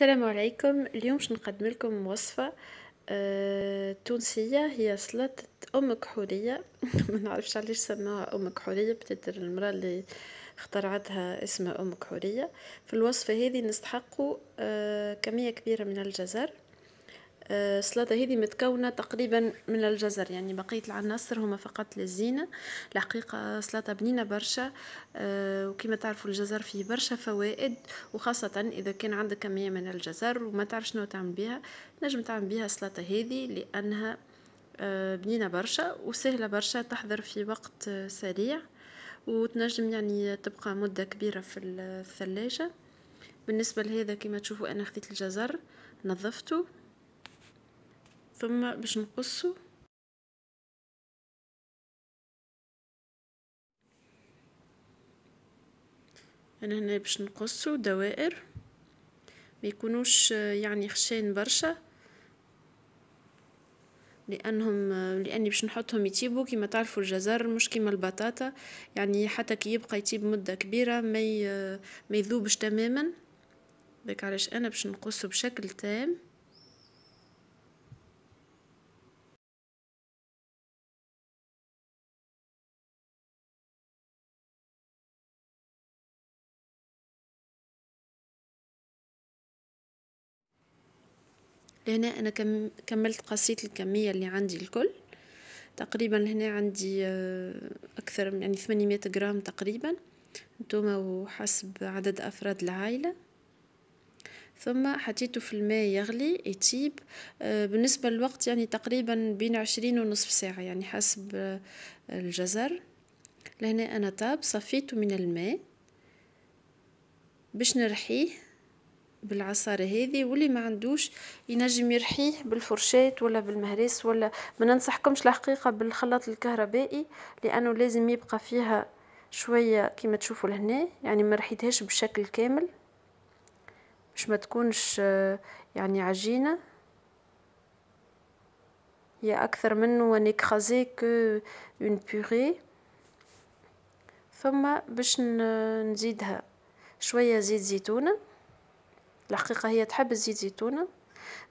السلام عليكم اليوم باش نقدم لكم وصفة أه تونسية هي سلطة أم كحولية ما نعرفش علاش سموها أم كحولية بتدر المرأة اللي اخترعتها اسمها أم كحولية في الوصفة هذه نستحقوا أه كمية كبيرة من الجزر آه، السلطه هذه متكونه تقريبا من الجزر يعني بقيه العناصر هما فقط للزينه الحقيقه سلطه بنينه برشا آه، وكما تعرفوا الجزر فيه برشا فوائد وخاصه اذا كان عندك كميه من الجزر وما تعرف شنو تعمل بها نجم تعمل بها السلطه هذه لانها آه، بنينه برشا وسهله برشا تحضر في وقت سريع وتنجم يعني تبقى مدة كبيرة في الثلاجة بالنسبة لهذا كما تشوفوا أنا خديت الجزر نظفته ثم باش نقصو انا هنا باش نقصو دوائر ما يكونوش يعني خشين برشا لانهم لاني باش نحطهم يطيبو كيما تعرفوا الجزر مش كيما البطاطا يعني حتى كي يبقى يطيب مده كبيره ما ما يذوبش تماما بك علاش انا باش نقصه بشكل تام لهنا انا كم كملت قصيت الكمية اللي عندي الكل تقريبا هنا عندي آه، اكثر من يعني 800 جرام تقريبا نتوما وحسب عدد افراد العائله ثم حطيته في الماء يغلي يطيب آه، بالنسبة للوقت يعني تقريبا بين عشرين ونصف ساعة يعني حسب آه، الجزر لهنا أنا طاب صفيته من الماء باش نرحيه بالعصاره هذه واللي ما عندوش ينجم يرحيه بالفرشاة ولا بالمهرس ولا ما ننصحكمش الحقيقه بالخلاط الكهربائي لانه لازم يبقى فيها شويه كما تشوفوا لهنا يعني ما رحيتهاش بالشكل كامل باش ما تكونش آه، يعني عجينه هي اكثر منه وان اكرازي كو اون بوري ثم باش نزيدها شويه زيت زيتونه الحقيقة هي تحب الزيت زيتونه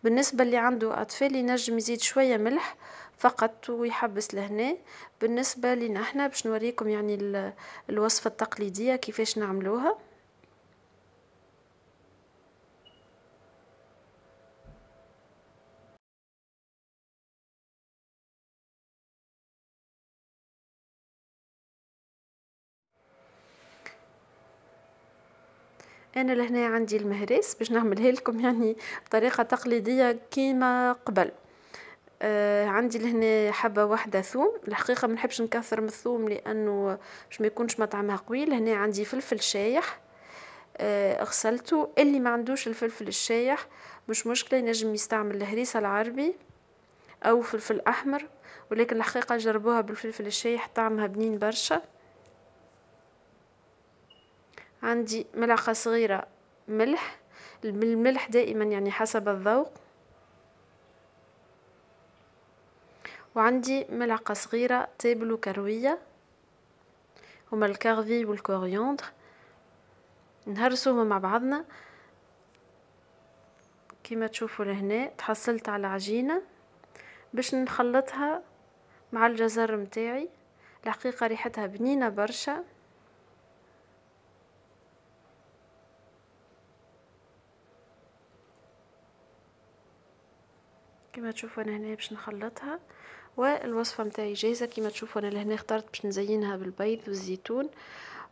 بالنسبة اللي عنده أطفال ينجم يزيد شوية ملح فقط ويحبس لهنا بالنسبة لنا احنا باش نوريكم يعني الوصفة التقليدية كيفاش نعملوها انا لهنا عندي المهريس باش نعمله لكم يعني بطريقه تقليديه كيما قبل آه عندي لهنا حبه واحده ثوم الحقيقه ما نحبش نكثر من الثوم لانه باش ما يكونش مطعمها قوي لهنا عندي فلفل شايح آه غسلته اللي ما عندوش الفلفل الشايح مش مشكله ينجم يستعمل الهريسه العربي او فلفل احمر ولكن الحقيقه جربوها بالفلفل الشايح طعمها بنين برشا عندي ملعقة صغيرة ملح الملح دائما يعني حسب الذوق وعندي ملعقة صغيرة تابلو كروية هما الكارفي والكوريوندر نهرسوهم مع بعضنا كما تشوفوا لهنا تحصلت على عجينة باش نخلطها مع الجزر متاعي الحقيقة ريحتها بنينة برشا كما تشوفوا انا هنا باش نخلطها والوصفه متاعي جاهزه كما تشوفوا انا لهنا اخترت باش نزينها بالبيض والزيتون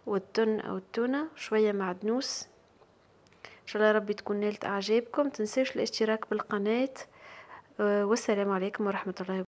والتن او التونه شويه معدنوس ان شاء الله ربي تكون نالت اعجابكم تنسوش الاشتراك بالقناه آه، والسلام عليكم ورحمه الله